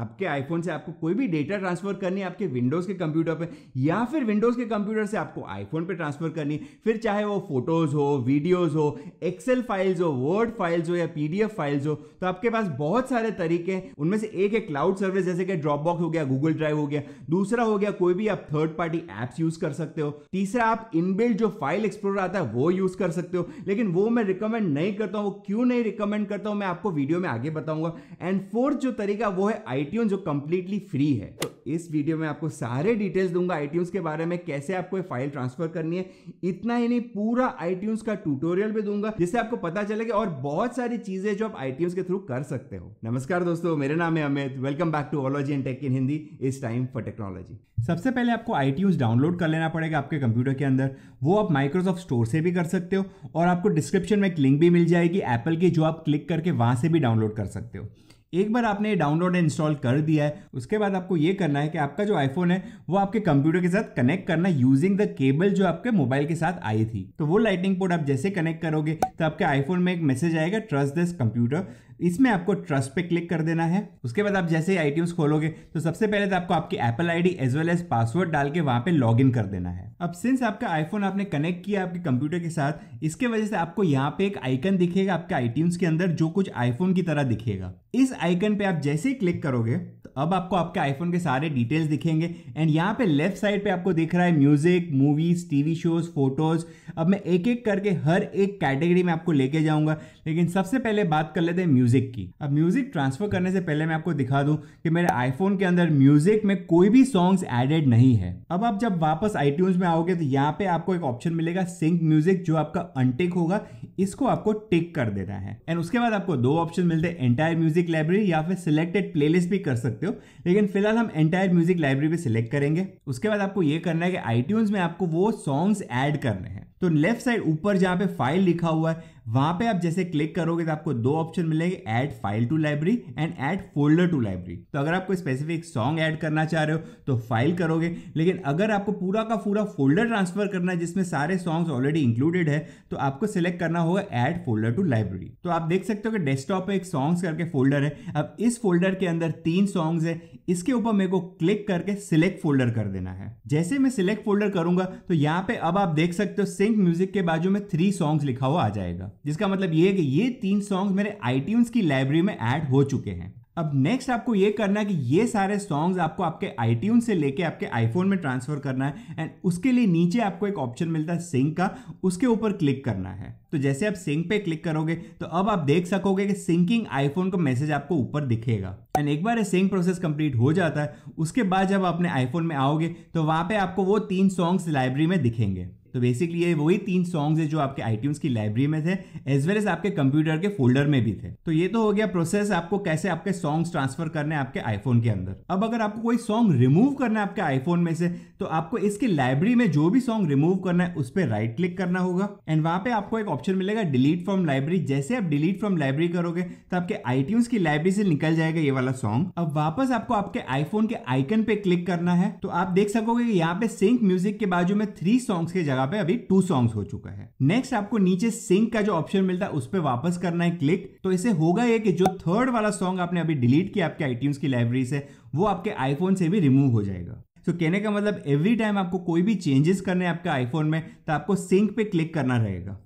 आपके आईफोन से आपको कोई भी डेटा ट्रांसफर करनी है आपके विंडोज़ के कंप्यूटर पे या फिर विंडोज़ के कंप्यूटर से आपको आईफोन पे ट्रांसफर करनी फिर चाहे वो फोटोज़ हो वीडियोज़ हो एक्सेल फाइल्स हो वर्ड फाइल्स हो या पीडीएफ फाइल्स हो तो आपके पास बहुत सारे तरीके हैं उनमें से एक है क्लाउड सर्विस जैसे कि ड्रॉप हो गया गूगल ड्राइव हो गया दूसरा हो गया कोई भी आप थर्ड पार्टी एप्स यूज़ कर सकते हो तीसरा आप इनबिल्ड जो फाइल एक्सप्लोर आता है वो यूज़ कर सकते हो लेकिन वो मैं रिकमेंड नहीं करता हूँ वो क्यों नहीं रिकमेंड करता हूँ मैं आपको वीडियो में आगे बताऊंगा एंड फोर्थ जो तरीका वो है आई आईट्यून जो कम्प्लीटली फ्री है तो इस वीडियो में आपको सारे डिटेल्स दूंगा आईट्यून्स के बारे में कैसे आपको ये फाइल ट्रांसफर करनी है इतना ही नहीं पूरा आईट्यून्स का ट्यूटोरियल भी दूंगा जिससे आपको पता चलेगा और बहुत सारी चीजें जो आप आईट्यून्स के थ्रू कर सकते हो नमस्कार दोस्तों मेरा नाम है अमित वेलकम बैक टू ऑलॉजी एंड टेक इन हिंदी इस टाइम फॉर टेक्नोलॉजी सबसे पहले आपको आई डाउनलोड कर लेना पड़ेगा आपके कंप्यूटर के अंदर वो आप माइक्रोसॉफ्ट स्टोर से भी कर सकते हो और आपको डिस्क्रिप्शन में एक लिंक भी मिल जाएगी एप्पल की जो आप क्लिक करके वहां से भी डाउनलोड कर सकते हो एक बार आपने ये डाउनलोड एंड इंस्टॉल कर दिया है उसके बाद आपको ये करना है कि आपका जो आईफोन है वो आपके कंप्यूटर के साथ कनेक्ट करना यूजिंग द केबल जो आपके मोबाइल के साथ आई थी तो वो लाइटिंग पोर्ट आप जैसे कनेक्ट करोगे तो आपके आईफोन में एक मैसेज आएगा ट्रस्ट दिस कंप्यूटर इसमें आपको ट्रस्ट पे क्लिक कर देना है उसके बाद आप जैसे ही आईट्यून्स खोलोगे तो सबसे पहले तो आपको आपकी Apple ID as well as password डाल के वहां पे लॉग इन कर देना है अब सिंस आपका आईफोन आपने कनेक्ट किया आपके कंप्यूटर के साथ इसके वजह से आपको यहाँ पे एक आइकन दिखेगा आपके आईट्यून्स के अंदर जो कुछ आईफोन की तरह दिखेगा इस आइकन पे आप जैसे ही क्लिक करोगे तो अब आपको आपके आईफोन के सारे डिटेल्स दिखेंगे एंड यहाँ पे लेफ्ट साइड पे आपको दिख रहा है music movies TV shows photos अब मैं एक एक करके हर एक कैटेगरी में आपको लेके जाऊंगा लेकिन सबसे पहले बात कर लेते हैं म्यूजिक म्यूज़िक की अब म्यूज़िक ट्रांसफ़र करने से पहले मैं आपको दिखा दूं कि मेरे आईफोन के अंदर म्यूज़िक में कोई भी सॉन्ग एडेड नहीं है अब आप जब वापस आई में आओगे तो यहाँ पे आपको एक ऑप्शन मिलेगा सिंक म्यूज़िक जो आपका अनटेक होगा इसको आपको टिक कर देना है एंड उसके बाद आपको दो ऑप्शन मिलते हैं एंटायर म्यूज़िक लाइब्रेरी या फिर सिलेक्टेड प्लेलिस्ट भी कर सकते हो लेकिन फिलहाल हम एंटायर म्यूज़िक लाइब्रेरी भी सिलेक्ट करेंगे उसके बाद आपको ये करना है कि आई में आपको वो सॉन्ग्स ऐड करने हैं तो लेफ्ट साइड ऊपर जहां पे फाइल लिखा हुआ है वहां पे आप जैसे क्लिक करोगे तो आपको दो ऑप्शन मिलेंगे add file to library and add folder to library तो अगर आप कोई स्पेसिफिक सॉन्ग ऐड करना चाह रहे हो तो फाइल करोगे लेकिन अगर आपको पूरा का पूरा फोल्डर ट्रांसफर करना है जिसमें सारे सॉन्ग्स ऑलरेडी इंक्लूडेड है तो आपको सिलेक्ट करना होगा ऐड फोल्डर टू लाइब्रेरी तो आप देख सकते हो कि डेस्कटॉप पे एक सॉन्ग्स करके फोल्डर है अब इस फोल्डर के अंदर तीन सॉन्ग्स है इसके ऊपर मेरे को क्लिक करके सिलेक्ट फोल्डर कर देना है जैसे मैं सिलेक्ट फोल्डर करूंगा तो यहाँ पे अब आप देख सकते हो सिंक म्यूजिक के बाजू में थ्री सॉन्ग्स लिखा हुआ आ जाएगा जिसका मतलब ये है कि ये तीन सॉन्ग मेरे आईट्यून्स की लाइब्रेरी में ऐड हो चुके हैं अब नेक्स्ट आपको ये करना है कि ये सारे सॉन्ग्स आपको आपके आईट्यून से लेके आपके आईफोन में ट्रांसफर करना है एंड उसके लिए नीचे आपको एक ऑप्शन मिलता है सिंक का उसके ऊपर क्लिक करना है तो जैसे आप सिंक पे क्लिक करोगे तो अब आप देख सकोगे कि सिंकिंग आईफोन का मैसेज आपको ऊपर दिखेगा एंड एक बार सिंक प्रोसेस कंप्लीट हो जाता है उसके बाद जब अपने आईफोन में आओगे तो वहाँ पर आपको वो तीन सॉन्ग्स लाइब्रेरी में दिखेंगे तो बेसिकली ये वही तीन सॉन्ग्स है जो आपके आईट्यून्स की लाइब्रेरी में थे एज वेल एज आपके कंप्यूटर के फोल्डर में भी थे तो ये तो हो गया प्रोसेस आपको कैसे आपके सॉन्ग्स ट्रांसफर करने आपके आईफोन के अंदर अब अगर आपको कोई सॉन्ग रिमूव करना है आपके आईफोन में से तो आपको इसकी लाइब्रेरी में जो भी सॉन्ग रिमूव करना है उस पर राइट क्लिक करना होगा एंड वहां पे आपको एक ऑप्शन मिलेगा डिलीट फ्रॉम लाइब्रेरी जैसे आप डिलीट फ्रॉम लाइब्रेरी करोगे तो आपके आईट्यून्स की लाइब्रेरी से निकल जाएगा ये वाला सॉन्ग अब वापस आपको आपके आईफोन के आइकन पे क्लिक करना है तो आप देख सकोगे यहाँ पे सिंक म्यूजिक के बाजू में थ्री सॉन्ग्स के जगह जगह पे अभी टू सॉन्ग हो चुका है नेक्स्ट आपको नीचे सिंक का जो ऑप्शन मिलता है उस पर वापस करना है क्लिक तो इसे होगा ये कि जो थर्ड वाला सॉन्ग आपने अभी डिलीट किया आपके आईट्यून्स की लाइब्रेरी से वो आपके आईफोन से भी रिमूव हो जाएगा तो कहने का मतलब एवरी टाइम आपको कोई भी चेंजेस करने आपके आईफोन में तो आपको सिंक पे क्लिक करना रहेगा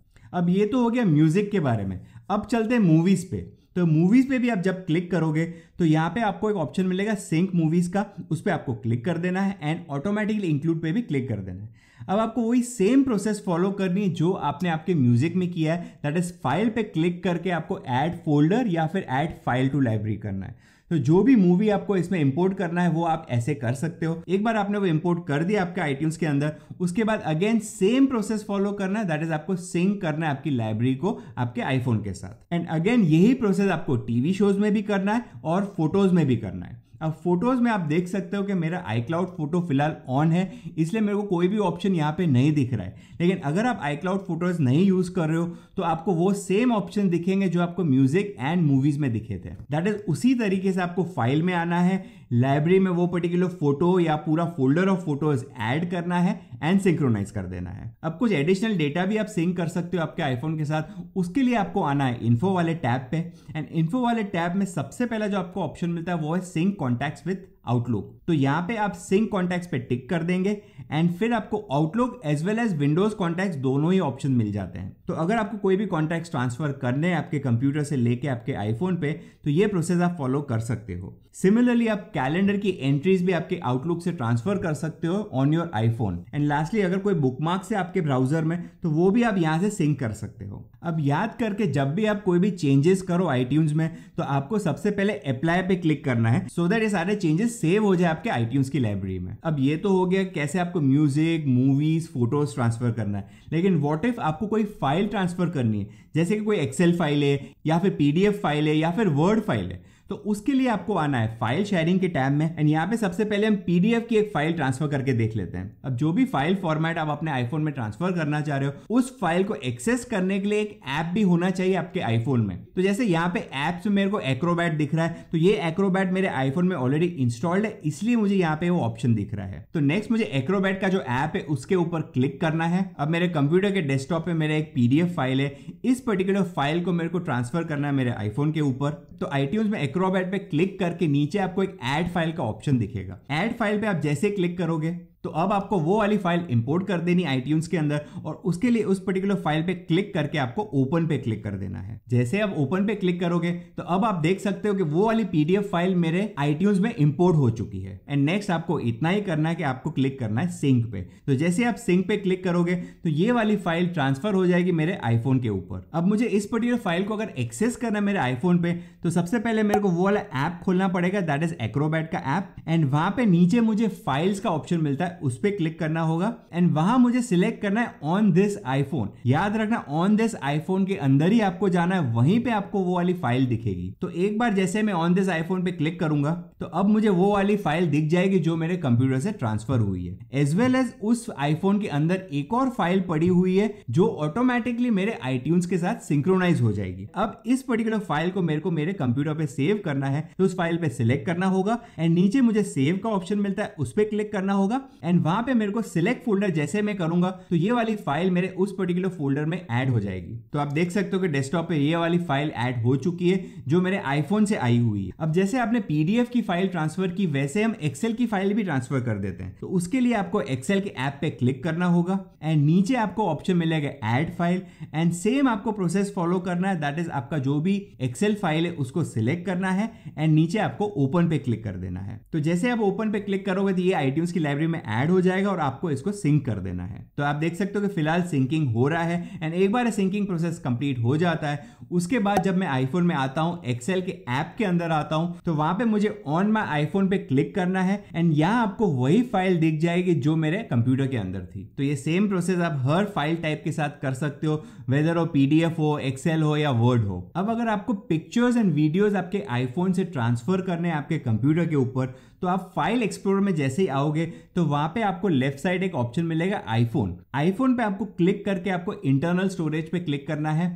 अब ये तो हो गया म्यूजिक के बारे में अब चलते हैं मूवीज पे तो मूवीज़ पे भी आप जब क्लिक करोगे तो यहाँ पे आपको एक ऑप्शन मिलेगा सिंक मूवीज़ का उस पर आपको क्लिक कर देना है एंड ऑटोमेटिकली इंक्लूड पे भी क्लिक कर देना है अब आपको वही सेम प्रोसेस फॉलो करनी है जो आपने आपके म्यूजिक में किया है दैट इज फाइल पे क्लिक करके आपको ऐड फोल्डर या फिर ऐड फाइल टू लाइब्रेरी करना है तो जो भी मूवी आपको इसमें इंपोर्ट करना है वो आप ऐसे कर सकते हो एक बार आपने वो इंपोर्ट कर दिया आपके आईट्यून्स के अंदर उसके बाद अगेन सेम प्रोसेस फॉलो करना है दैट इज आपको सिंक करना है आपकी लाइब्रेरी को आपके आईफोन के साथ एंड अगेन यही प्रोसेस आपको टीवी शोज में भी करना है और फोटोज में भी करना है अब फोटोज़ में आप देख सकते हो कि मेरा आई क्लाउड फोटो फिलहाल ऑन है इसलिए मेरे को कोई भी ऑप्शन यहाँ पे नहीं दिख रहा है लेकिन अगर आप आई क्लाउड फोटोज़ नहीं यूज़ कर रहे हो तो आपको वो सेम ऑप्शन दिखेंगे जो आपको म्यूज़िक एंड मूवीज़ में दिखे थे दैट इज़ उसी तरीके से आपको फाइल में आना है लाइब्रेरी में वो पर्टिकुलर फोटो या पूरा फोल्डर ऑफ फोटोज ऐड करना है एंड सिंक्रोनाइज कर देना है अब कुछ एडिशनल डेटा भी आप सिंक कर सकते हो आपके आईफोन के साथ उसके लिए आपको आना है इन्फो वाले टैब पे एंड इन्फो वाले टैब में सबसे पहला जो आपको ऑप्शन मिलता है वो है सिंक contacts with आउटलुक तो यहाँ पे आप सिंक कॉन्टेक्ट पे टिक कर देंगे एंड फिर आपको Outlook as well as Windows contact दोनों ही ऑप्शन मिल जाते हैं तो अगर आपको कोई भी कॉन्टेक्ट ट्रांसफर करने हैं आपके कंप्यूटर से लेके आपके आईफोन पे तो ये प्रोसेस आप फॉलो कर सकते हो सिमिलरली आप कैलेंडर की एंट्रीज भी आपके आउटलुक से ट्रांसफर कर सकते हो on your iPhone and lastly अगर कोई बुक मार्क से आपके ब्राउजर में तो वो भी आप यहाँ से सिंक कर सकते हो अब याद करके जब भी आप कोई भी चेंजेस करो आईट्यून्स में तो आपको सबसे पहले अप्लाई पे क्लिक करना है सो so दैट ये सारे चेंजेस सेव हो जाए आपके आई की लाइब्रेरी में अब ये तो हो गया कैसे आपको म्यूजिक मूवीज फोटोज ट्रांसफर करना है लेकिन वॉट इफ आपको कोई फाइल ट्रांसफर करनी है जैसे कि कोई एक्सेल फाइल है या फिर पीडीएफ फाइल है या फिर वर्ड फाइल है तो उसके लिए आपको आना है फाइल शेयरिंग के टैब में एंड यहाँ पे सबसे पहले हम पीडीएफ की एक फाइल ट्रांसफर करके देख लेते हैं अब जो भी फाइल फॉर्मेट आप अपने आईफोन में ट्रांसफर करना चाह रहे हो उस फाइल को एक्सेस करने के लिए एक ऐप भी होना चाहिए आपके आईफोन में तो जैसे यहाँ पे ऐप्स मेरे को एक्रोबैट दिख रहा है तो ये एक्रोबैट मेरे आईफोन में ऑलरेडी इंस्टॉल्ड है इसलिए मुझे यहाँ पे वो ऑप्शन दिख रहा है तो नेक्स्ट मुझे एक्रोबैट का जो ऐप है उसके ऊपर क्लिक करना है अब मेरे कंप्यूटर के डेस्कटॉप पे मेरा एक पीडीएफ फाइल है इस पर्टिकुलर फाइल को मेरे को ट्रांसफर करना है मेरे आईफोन के ऊपर तो आईट्यून्स में एक्रोबैट पे क्लिक करके नीचे आपको एक एड फाइल का ऑप्शन दिखेगा एड फाइल पे आप जैसे क्लिक करोगे तो अब आपको वो वाली फाइल इंपोर्ट कर देनी आई के अंदर और उसके लिए उस पर्टिकुलर फाइल पे क्लिक करके आपको ओपन पे क्लिक कर देना है जैसे आप ओपन पे क्लिक करोगे तो अब आप देख सकते हो कि वो वाली पीडीएफ फाइल मेरे आई में इंपोर्ट हो चुकी है एंड नेक्स्ट आपको इतना ही करना है कि आपको क्लिक करना है सिंक पे तो जैसे आप सिंक पे क्लिक करोगे तो ये वाली फाइल ट्रांसफर हो जाएगी मेरे आईफोन के ऊपर अब मुझे इस पर्टिकुलर फाइल को अगर एक्सेस करना है मेरे आईफोन पे तो सबसे पहले मेरे को वो वाला ऐप खोलना पड़ेगा दैट इज एक्रोबैट का ऐप एंड वहां पे नीचे मुझे फाइल्स का ऑप्शन मिलता है उस पर क्लिक करना होगा एंड वहां मुझे सिलेक्ट करना है ऑन दिस आईफोन याद रखना ऑन दिस आईफोन के अंदर ही आपको जाना है वहीं पे आपको वो वाली फाइल दिखेगी तो एक बार जैसे मैं ऑन दिस आईफोन पे क्लिक करूंगा तो अब मुझे वो वाली फाइल दिख जाएगी जो मेरे कंप्यूटर से ट्रांसफर हुई है एज वेल एज उस आईफोन के अंदर एक और फाइल पड़ी हुई है जो ऑटोमेटिकली मेरे आई के साथ सिंक्रोनाइज हो जाएगी अब इस पर्टिकुलर फाइल को मेरे को मेरे कंप्यूटर पे सेव करना है तो उस फाइल पे सिलेक्ट करना होगा एंड नीचे मुझे सेव का ऑप्शन मिलता है उस पर क्लिक करना होगा एंड वहां पे मेरे को सिलेक्ट फोल्डर जैसे मैं करूंगा तो ये वाली फाइल मेरे उस पर्टिकुलर फोल्डर में ऐड हो जाएगी तो आप देख सकते हो कि डेस्कटॉप पे ये वाली फाइल ऐड हो चुकी है जो मेरे आईफोन से आई हुई है अब जैसे आपने पीडीएफ की फाइल ट्रांसफर की वैसे हम एक्सेल की फाइल भी ट्रांसफर कर देते हैं तो उसके लिए आपको एक्सेल के ऐप पे क्लिक करना होगा एंड नीचे आपको ऑप्शन मिलेगा एड फाइल एंड सेम आपको प्रोसेस फॉलो करना है दैट इज आपका जो भी एक्सेल फाइल है उसको सिलेक्ट करना है एंड नीचे आपको ओपन पे क्लिक कर देना है तो जैसे आप ओपन पे क्लिक करोगे तो ये आईटीज की लाइब्रेरी में ऐड हो जाएगा और आपको इसको सिंक कर देना है तो आप देख सकते हो कि फिलहाल सिंकिंग हो रहा है एंड एक बार सिंकिंग प्रोसेस कंप्लीट हो जाता है उसके बाद जब मैं आईफोन में आता हूँ एक्सेल के ऐप के अंदर आता हूँ तो वहां पे मुझे ऑन माई आईफोन पे क्लिक करना है एंड यहाँ आपको वही फाइल दिख जाएगी जो मेरे कंप्यूटर के अंदर थी तो ये सेम प्रोसेस आप हर फाइल टाइप के साथ कर सकते हो वेदर हो पीडीएफ हो एक्सेल हो या वर्ड हो अब अगर आपको पिक्चर्स एंड वीडियोज आपके आईफोन से ट्रांसफर करने आपके कंप्यूटर के ऊपर तो आप फाइल एक्सप्लोरर में जैसे ही आओगे तो वहां पे आपको लेफ्ट साइड एक ऑप्शन मिलेगा आईफोन आईफोन पे आपको क्लिक करके आपको इंटरनल स्टोरेज पे क्लिक करना है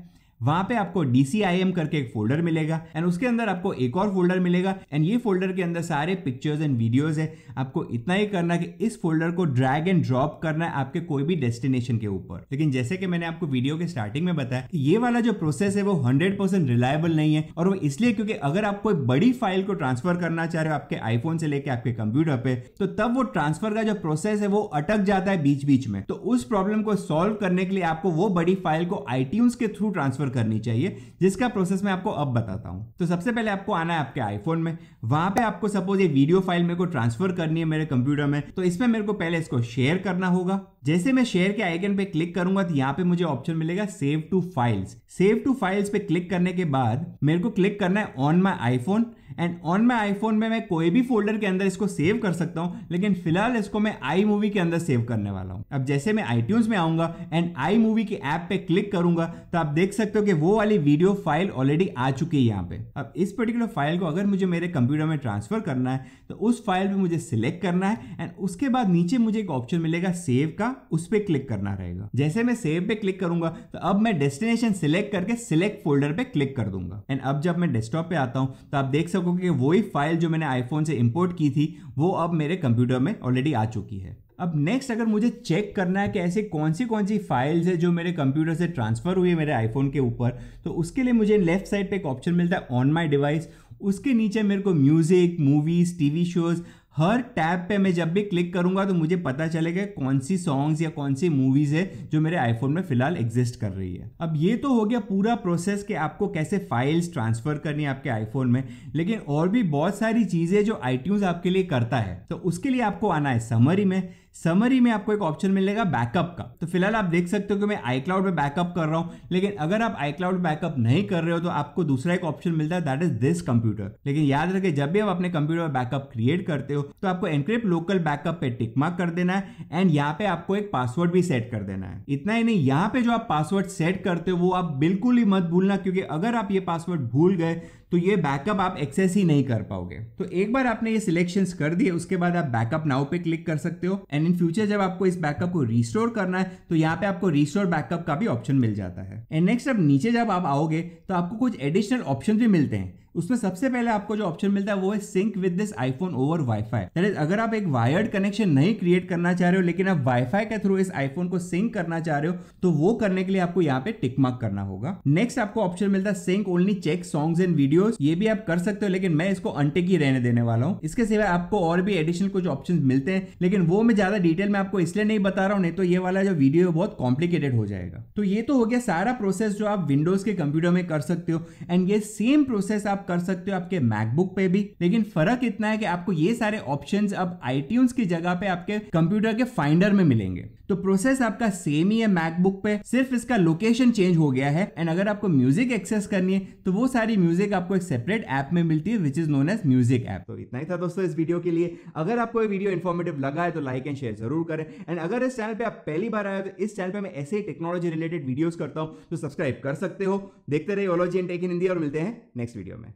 वहां पे आपको DCIM करके एक फोल्डर मिलेगा एंड उसके अंदर आपको एक और फोल्डर मिलेगा एंड ये फोल्डर के अंदर सारे पिक्चर्स एंड वीडियोज है आपको इतना ही करना कि इस फोल्डर को ड्रैग एंड ड्रॉप करना है आपके कोई भी डेस्टिनेशन के ऊपर लेकिन जैसे कि मैंने आपको वीडियो के स्टार्टिंग में बताया ये वाला जो प्रोसेस है वो हंड्रेड परसेंट रिलायबल नहीं है और वो इसलिए क्योंकि अगर आप कोई बड़ी फाइल को ट्रांसफर करना चाह रहे हो आपके आईफोन से लेकर आपके कंप्यूटर पे तो तब वो ट्रांसफर का जो प्रोसेस है वो अटक जाता है बीच बीच में तो उस प्रॉब्लम को सॉल्व करने के लिए आपको वो बड़ी फाइल को आईट्यून्स के थ्रू ट्रांसफर इंस्टॉल करनी चाहिए जिसका प्रोसेस मैं आपको अब बताता हूँ तो सबसे पहले आपको आना है आपके आईफोन में वहां पे आपको सपोज ये वीडियो फाइल मेरे को ट्रांसफर करनी है मेरे कंप्यूटर में तो इसमें मेरे को पहले इसको शेयर करना होगा जैसे मैं शेयर के आइकन पे क्लिक करूंगा तो यहाँ पे मुझे ऑप्शन मिलेगा save to files save to files पे क्लिक करने के बाद मेरे को क्लिक करना है on my iPhone and on my iPhone में मैं कोई भी फोल्डर के अंदर इसको सेव कर सकता हूँ लेकिन फिलहाल इसको मैं आई मूवी के अंदर सेव करने वाला हूँ अब जैसे मैं आई में आऊंगा एंड आई मूवी के ऐप पे क्लिक करूंगा तो आप देख सकते हो कि वो वाली वीडियो फाइल ऑलरेडी आ चुकी है यहाँ पे अब इस पर्टिकुलर फाइल को अगर मुझे मेरे कंप्यूटर में ट्रांसफर करना है तो उस फाइल पर मुझे सिलेक्ट करना है एंड उसके बाद नीचे मुझे एक ऑप्शन मिलेगा सेव का उस पर क्लिक करना रहेगा जैसे मैं सेव पे क्लिक करूंगा तो अब मैं डेस्टिनेशन सिलेक्ट करके सिलेक्ट फोल्डर पे क्लिक कर दूंगा एंड अब जब मैं डेस्कटॉप पे आता हूँ तो आप देख सको सको कि वही फाइल जो मैंने आईफोन से इम्पोर्ट की थी वो अब मेरे कंप्यूटर में ऑलरेडी आ चुकी है अब नेक्स्ट अगर मुझे चेक करना है कि ऐसे कौन सी कौन सी फाइल्स है जो मेरे कंप्यूटर से ट्रांसफ़र हुई है मेरे आईफोन के ऊपर तो उसके लिए मुझे लेफ्ट साइड पे एक ऑप्शन मिलता है ऑन माय डिवाइस उसके नीचे मेरे को म्यूज़िक मूवीज़ टीवी शोज़ हर टैब पे मैं जब भी क्लिक करूंगा तो मुझे पता चलेगा कौन सी सॉन्ग्स या कौन सी मूवीज है जो मेरे आईफोन में फिलहाल एग्जिस्ट कर रही है अब ये तो हो गया पूरा प्रोसेस कि आपको कैसे फाइल्स ट्रांसफर करनी है आपके आईफोन में लेकिन और भी बहुत सारी चीजें जो आई आपके लिए करता है तो उसके लिए आपको आना है समरी में समरी में आपको एक ऑप्शन मिलेगा बैकअप का तो फिलहाल आप देख सकते हो कि मैं आई क्लाउड में बैकअप कर रहा हूं लेकिन अगर आप आई क्लाउड बैकअप नहीं कर रहे हो तो आपको दूसरा एक ऑप्शन मिलता है दैट इज दिस कंप्यूटर लेकिन याद रखें जब भी आप अपने कंप्यूटर में बैकअप क्रिएट करते हो तो आपको एनक्रिप्ट लोकल बैकअप पे टिकमार्क कर देना है एंड यहाँ पे आपको एक पासवर्ड भी सेट कर देना है इतना ही नहीं यहाँ पे जो आप पासवर्ड सेट करते हो वो आप बिल्कुल ही मत भूलना क्योंकि अगर आप ये पासवर्ड भूल गए तो ये बैकअप आप एक्सेस ही नहीं कर पाओगे तो एक बार आपने ये सिलेक्शन कर दिए उसके बाद आप बैकअप नाउ पे क्लिक कर सकते हो एंड इन फ्यूचर जब आपको इस बैकअप को रिस्टोर करना है तो यहाँ पे आपको रिस्टोर बैकअप का भी ऑप्शन मिल जाता है एंड नेक्स्ट अब नीचे जब आप आओगे तो आपको कुछ एडिशनल ऑप्शन भी मिलते हैं उसमें सबसे पहले आपको जो ऑप्शन मिलता है वो है sync with this iPhone over wifi that is अगर आप एक वायर्ड कनेक्शन नहीं क्रिएट करना चाह रहे हो लेकिन आप वाईफाई के थ्रू इस आईफोन को सिंक करना चाह रहे हो तो वो करने के लिए आपको यहाँ पे टिक मार्क करना होगा नेक्स्ट आपको ऑप्शन मिलता है sync only check songs and video ये भी आप कर सकते हो लेकिन मैं इसको अंटे की रहने देने वाला हूँ इसके सिवा आपको और भी एडिशनल कुछ ऑप्शन मिलते हैं लेकिन वो मैं ज्यादा डिटेल में आपको इसलिए नहीं बता रहा हूँ नहीं तो ये वाला जो वीडियो है बहुत कॉम्प्लिकेटेड हो जाएगा तो ये तो हो गया सारा प्रोसेस जो आप विंडोज के कंप्यूटर में कर सकते हो एंड ये सेम प्रोसेस आप आप कर सकते हो आपके मैकबुक पे भी लेकिन फर्क इतना है कि आपको ये सारे ऑप्शन अब आई की जगह पे आपके कंप्यूटर के फाइंडर में मिलेंगे तो प्रोसेस आपका सेम ही है मैकबुक पे सिर्फ इसका लोकेशन चेंज हो गया है एंड अगर आपको म्यूजिक एक्सेस करनी है तो वो सारी म्यूजिक आपको एक सेपरेट ऐप में मिलती है which is known as music app तो इतना ही था दोस्तों इस वीडियो के लिए अगर आपको ये वीडियो इन्फॉर्मेटिव लगा है तो लाइक एंड शेयर जरूर करें एंड अगर इस चैनल पे आप पहली बार आए तो इस चैनल पे मैं ऐसे ही टेक्नोलॉजी रिलेटेड वीडियोज करता हूँ तो सब्सक्राइब कर सकते हो देखते रहे ओलॉजी एंड टेक इन इंडिया और मिलते हैं नेक्स्ट वीडियो में